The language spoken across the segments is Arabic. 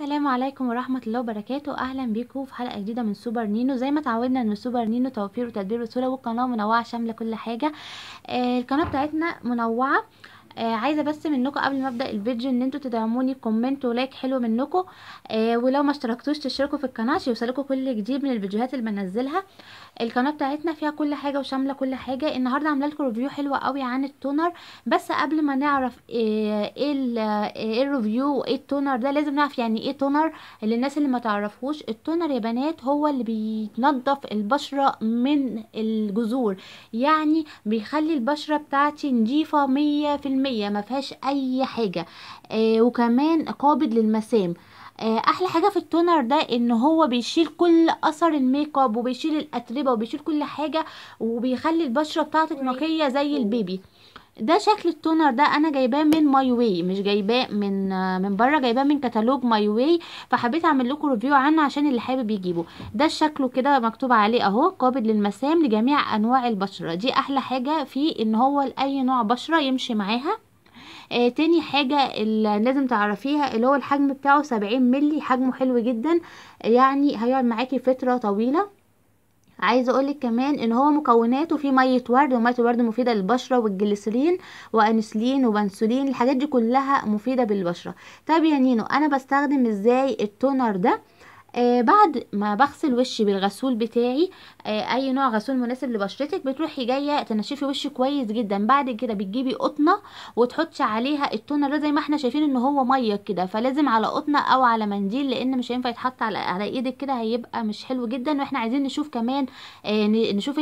السلام عليكم ورحمة الله وبركاته أهلا بيكم في حلقة جديدة من سوبر نينو زي ما تعودنا إن سوبر نينو توفير وتدبير بسهولة والقناة منوعة شاملة كل حاجة آه القناة بتاعتنا منوعة آه آه عايزه بس منكم قبل ما ابدا الفيديو ان انتوا تدعموني بكومنت ولايك حلو منكم آه ولو ما اشتركتوش تشتركوا في القناه عشان يوصلكم كل جديد من الفيديوهات اللي بنزلها القناه بتاعتنا فيها كل حاجه وشامله كل حاجه النهارده عامله لكم ريفيو حلوه قوي عن التونر بس قبل ما نعرف آه، ايه آه، ايه الريفيو وايه التونر ده لازم نعرف يعني ايه تونر للناس اللي ما تعرفوش التونر يا بنات هو اللي بينضف البشره من الجذور يعني بيخلي البشره بتاعتي نضيفه مية في المية 100% ما فيهاش اي حاجه آه وكمان قابض للمسام آه احلى حاجه في التونر ده ان هو بيشيل كل اثر الميك اب وبيشيل الاتربه وبيشيل كل حاجه وبيخلي البشره بتاعتك نقيه زي البيبي ده شكل التونر ده انا جايباه من ماي واي مش جايباه من من بره جايباه من كتالوج ماي واي فحبيت اعمل لكم ريفيو عنه عشان اللي حابب يجيبه ده شكله كده مكتوب عليه اهو قابل للمسام لجميع انواع البشره دي احلى حاجه فيه ان هو لاي نوع بشره يمشي معاها آه تاني حاجة لازم تعرفيها اللي هو الحجم بتاعه سبعين ملي حجمه حلو جدا يعني هيقعد معاكي فترة طويلة عايزه اقولك كمان ان هو مكوناته في ميه ورد وميه الورد مفيده للبشره والجليسرين وانسولين وبنسولين الحاجات دي كلها مفيده بالبشره طب يا نينو انا بستخدم ازاي التونر ده آه، بعد ما بغسل وشي بالغسول بتاعي آه اي نوع غسول مناسب لبشرتك بتروحي جايه تنشفي وشك كويس جدا بعد كده بتجيبي قطنه وتحطي عليها التونر زي ما احنا شايفين ان هو ميه كده فلازم على قطنه او على منديل لان مش هينفع يتحط على على ايدك كده هيبقى مش حلو جدا واحنا عايزين نشوف كمان آه نشوف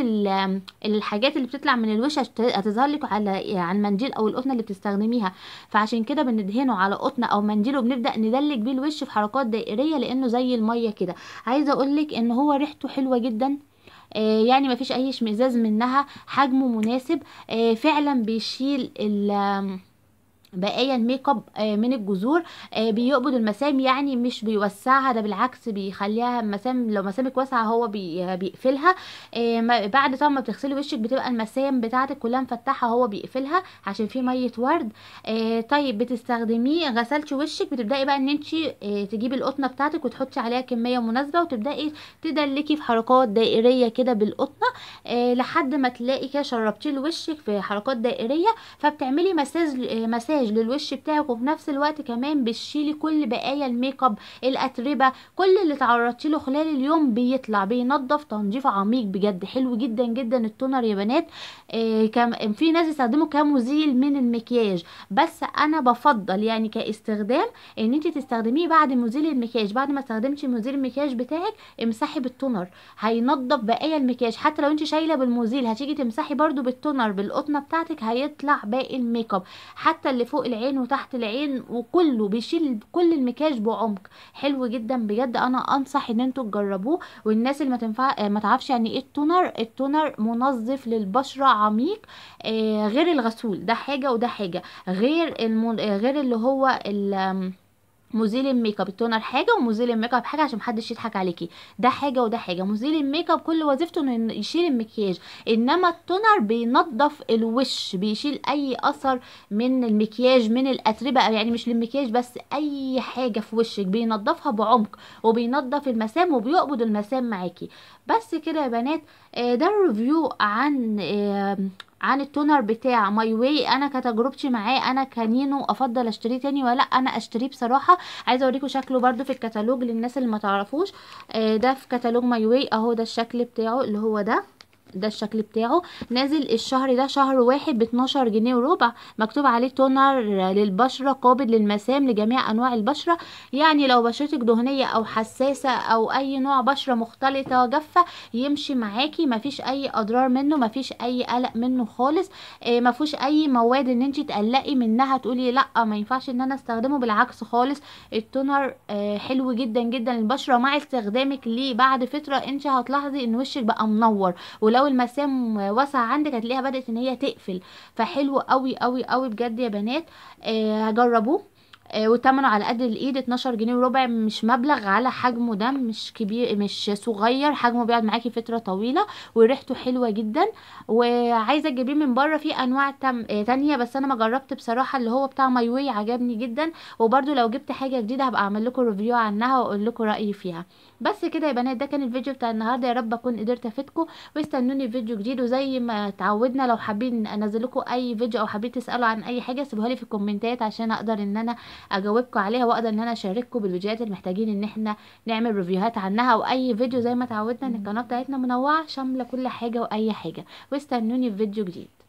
الحاجات اللي بتطلع من الوش هتظهر لك على يعني المنديل او القطنه اللي بتستخدميها فعشان كده بندهنه على قطنه او منديل وبنبدا ندلك بيه الوش في حركات دائريه لانه زي الميه شويه كده عايزه اقولك ان هو ريحته حلوه جدا يعني يعني مفيش اي اشمئزاز منها حجمه مناسب آه، فعلا بيشيل ال بقايا الميك اب آه، من الجذور آه، بيقبض المسام يعني مش بيوسعها ده بالعكس بيخليها مسام لو مسامك واسعه هو بيقفلها آه، بعد طبعا ما بتغسلي وشك بتبقى المسام بتاعتك كلها مفتحه هو بيقفلها عشان في ميه ورد طيب بتستخدميه غسلتي وشك بتبداي بقى ان انت تجيبي القطنه بتاعتك وتحطي عليها كميه مناسبه وتبداي تدلكي في حركات دائريه كده بالقطنه لحد ما تلاقي كده شربتي لوشك في حركات دائريه فبتعملي مساج مساج مساج للوش بتاعك وفي نفس الوقت كمان بتشيلي كل بقايا الميك اب الاتربه كل اللي تعرضتي له خلال اليوم بيطلع بينضف تنظيف عميق بجد حلو جدا جدا التونر يا بنات آه في ناس يستخدموا كمزيل من المكياج بس انا بفضل يعني كاستخدام ان انت تستخدميه بعد مزيل المكياج بعد ما استخدمتي مزيل المكياج بتاعك امسحي بالتونر هينضف بقايا المكياج حتى لو انت شايله بالمزيل هتيجي تمسحي برده بالتونر بالقطنه بتاعتك هيطلع باقي الميك اب حتى اللي فوق العين وتحت العين وكله بيشيل كل المكياج بعمق حلو جدا بجد انا انصح ان انتوا تجربوه والناس اللي ما تنفع آه، ما تعرفش يعني ايه التونر التونر منظف للبشره عميق آه، غير الغسول ده حاجه وده حاجه غير المن... آه، غير اللي هو مزيل الميك اب التونر حاجه ومزيل الميك اب حاجه عشان محدش يضحك عليكي ده حاجه وده حاجه مزيل الميك اب كل وظيفته انه يشيل المكياج انما التونر بينظف الوش بيشيل اي اثر من المكياج من الاتربه يعني مش للمكياج بس اي حاجه في وشك بينظفها بعمق وبينظف المسام وبيقبض المسام معاكي بس كده يا بنات آه، ده الريفيو عن آه، عن التونر بتاع ماي واي انا كتجربتي معاه انا كنينو افضل اشتريه تاني ولا انا اشتريه بصراحه عايزه اوريكم شكله برده في الكتالوج للناس اللي ما تعرفوش آه، ده في كتالوج ماي واي اهو ده الشكل بتاعه اللي هو ده ده الشكل بتاعه نازل الشهر ده شهر واحد ب 12 جنيه وربع مكتوب عليه تونر للبشرة قابض للمسام لجميع انواع البشرة يعني لو بشرتك دهنية او حساسة او اي نوع بشرة مختلطة جافة يمشي معاكي مفيش اي اضرار منه مفيش اي قلق منه خالص آه، مفيهوش اي مواد ان انت تقلقي منها تقولي لا ما ينفعش ان انا استخدمه بالعكس خالص التونر آه، حلو جدا جدا للبشرة مع استخدامك ليه بعد فترة انت هتلاحظي ان وشك بقى منور ولو اول ما السام وسع عندك هتلاقيها بدات ان هي تقفل فحلو قوي قوي قوي بجد يا بنات آه جربوه آه، وتمنه على قد الايد 12 جنيه وربع مش مبلغ على حجمه ده مش كبير مش صغير حجمه بيقعد معاكي فتره طويله وريحته حلوه جدا وعايزه تجيبيه من بره في انواع آه، تانية بس انا ما جربت بصراحه اللي هو بتاع مايوي عجبني جدا وبرده لو جبت حاجه جديده هبقى اعمل لكم ريفيو عنها واقول لكم رايي فيها بس كده يا بنات ده كان الفيديو بتاع النهارده يا رب اكون قدرت افيدكم واستنوني فيديو جديد وزي ما اتعودنا لو حابين انزل لكم اي فيديو او حابين تسالوا عن اي حاجه سيبوها لي في الكومنتات عشان اقدر ان انا اجاوبكم عليها واقدر ان انا اشارككم بالفيديوهات اللي محتاجين ان احنا نعمل ريفيوهات عنها واي فيديو زي ما اتعودنا ان القناه بتاعتنا منوعه شامله كل حاجه واي حاجه واستنوني في فيديو جديد